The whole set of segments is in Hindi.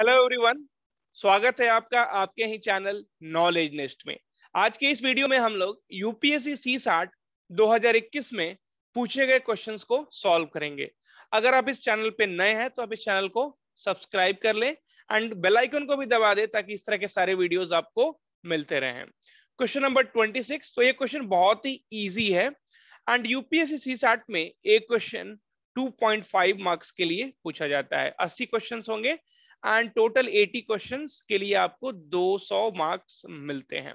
हेलो एवरीवन स्वागत है आपका आपके ही चैनल नॉलेज नेस्ट में आज के इस वीडियो में हम लोग यूपीएससी सी साठ दो में पूछे गए क्वेश्चंस को सॉल्व करेंगे अगर आप इस चैनल पे नए हैं तो आप इस चैनल को सब्सक्राइब कर लें एंड बेल आइकन को भी दबा दें ताकि इस तरह के सारे वीडियोस आपको मिलते रहे क्वेश्चन नंबर सिक्स तो ये क्वेश्चन बहुत ही ईजी है एंड यूपीएससी सी साठ में एक क्वेश्चन 2.5 मार्क्स के लिए पूछा जाता है 80 क्वेश्चंस होंगे एंड टोटल 80 क्वेश्चंस के लिए आपको 200 मार्क्स मिलते हैं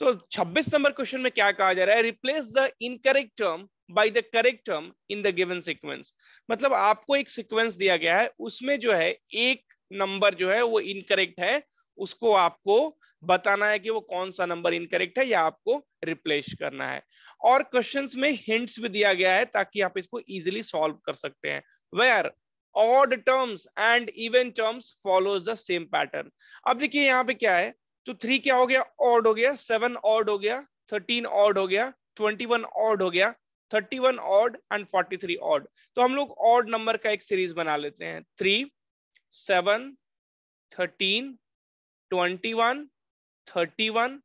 तो 26 नंबर क्वेश्चन में क्या कहा जा रहा है replace the incorrect term by the correct term in the given sequence मतलब आपको एक सीक्वेंस दिया गया है उसमें जो है एक नंबर जो है वो इनकरेक्ट है उसको आपको बताना है कि वो कौन सा नंबर इनकरेक्ट है या आपको रिप्लेस करना है और क्वेश्चंस में हिंट्स भी दिया गया है ताकि आप इसको इजीली सॉल्व कर सकते हैं where odd terms and even terms follows the same pattern. अब देखिए यहाँ पे क्या है तो थ्री क्या हो गया ऑड हो गया सेवन ऑड हो गया थर्टीन ऑड हो गया ट्वेंटी वन ऑड हो गया thirty one odd and forty three odd तो हम लोग ऑड नंबर का एक सीरीज बना लेते हैं three seven thirteen twenty one thirty one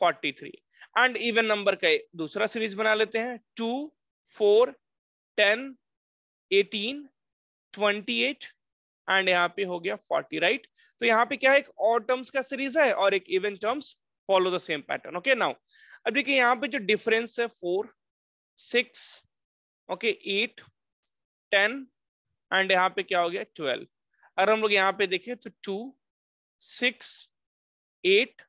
forty three and even number का दूसरा सीरीज बना लेते हैं two four ten eighteen twenty eight and यहाँ पे हो गया फोर्टी राइट right? तो यहाँ पे क्या है एक और टर्म्स का सीरीज है और एक even terms follow the same pattern okay now अब देखिए यहाँ पे जो डिफरेंस है four six okay eight ten and यहाँ पे क्या हो गया ट्वेल्व अगर हम लोग यहाँ पे देखें तो two six eight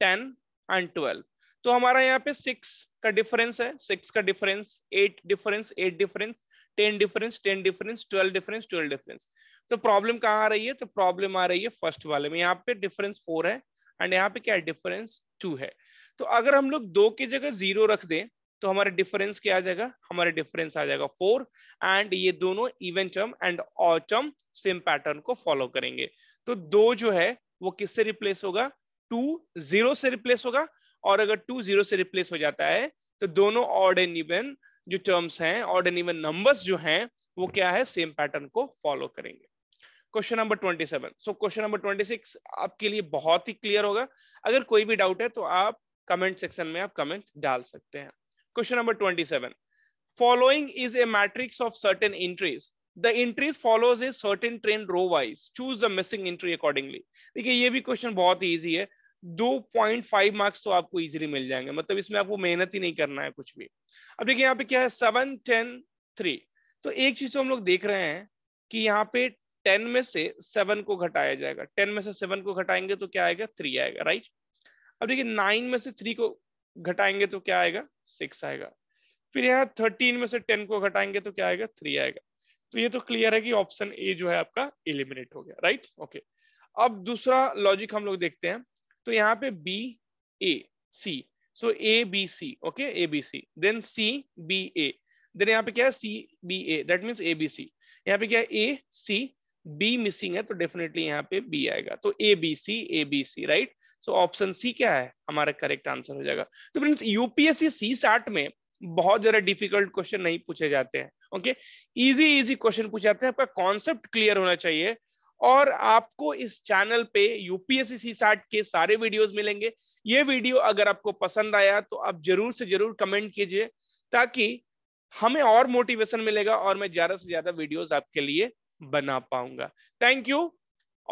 ten and twelve तो हमारा यहाँ पे सिक्स का डिफरेंस है सिक्स का difference eight difference eight difference ten difference ten difference twelve difference twelve difference तो प्रॉब्लम कहाँ आ रही है तो प्रॉब्लम आ रही है फर्स्ट वाले में यहाँ पे डिफरेंस फोर है एंड यहाँ पे क्या डिफरेंस टू है तो अगर हम लोग दो की जगह जीरो रख दें तो हमारे डिफरेंस क्या आ जाएगा हमारे डिफरेंस आ जाएगा फोर एंड ये दोनों even term and odd term same pattern को फॉलो करेंगे तो दो जो है वो किससे रिप्लेस होगा टू जीरो से रिप्लेस होगा और अगर टू जीरो से रिप्लेस हो जाता है तो दोनों ऑड एंड इवन जो टर्म्स हैं और इवन नंबर्स जो हैं वो क्या है सेम पैटर्न को फॉलो करेंगे question number twenty seven so question number twenty six आपके लिए बहुत ही क्लियर होगा अगर कोई भी डाउट है तो आप कमेंट सेक्शन में आप कमेंट डाल सकते हैं question number twenty seven following is a matrix of certain entries the entries follows a certain trend row wise choose the missing entry accordingly देखिए ये भी क्वेश्चन बहुत ही ईजी है दो पॉइंट फाइव मार्क्स तो आपको इजीली मिल जाएंगे मतलब इसमें आपको मेहनत ही नहीं करना है कुछ भी अब देखिए यहाँ पे क्या है सेवन टेन थ्री तो एक चीज तो हम लोग देख रहे हैं कि यहाँ पे टेन में से सेवन को घटाया जाएगा टेन में से सेवन को घटाएंगे तो क्या आएगा थ्री आएगा राइट अब देखिए नाइन में से थ्री को घटाएंगे तो क्या आएगा सिक्स आएगा फिर यहाँ थर्टीन में से टेन को घटाएंगे तो क्या आएगा थ्री आएगा तो ये तो क्लियर है कि ऑप्शन ए जो है आपका इलिमिनेट हो गया राइट ओके अब दूसरा लॉजिक हम लोग देखते हैं तो यहाँ पे B A C so A B C okay A B C then C B A then यहाँ पे क्या है C B A that mean A B C यहाँ पे क्या है ए सी बी मिसिंग है तो डेफिनेटली यहाँ पे बी आएगा तो A B C A B C right so option C क्या है हमारा करेक्ट आंसर हो जाएगा तो फ्रेंड्स यूपीएससी सी साठ में बहुत ज्यादा डिफिकल्ट क्वेश्चन नहीं पूछे जाते हैं ओके इजी इजी क्वेश्चन पूछे जाते हैं आपका कॉन्सेप्ट क्लियर होना चाहिए और आपको इस चैनल पे यूपीएससी सी साठ के सारे वीडियोस मिलेंगे ये वीडियो अगर आपको पसंद आया तो आप जरूर से जरूर कमेंट कीजिए ताकि हमें और मोटिवेशन मिलेगा और मैं ज्यादा से ज्यादा वीडियोस आपके लिए बना पाऊंगा thank you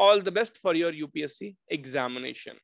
all the best for your UPSC examination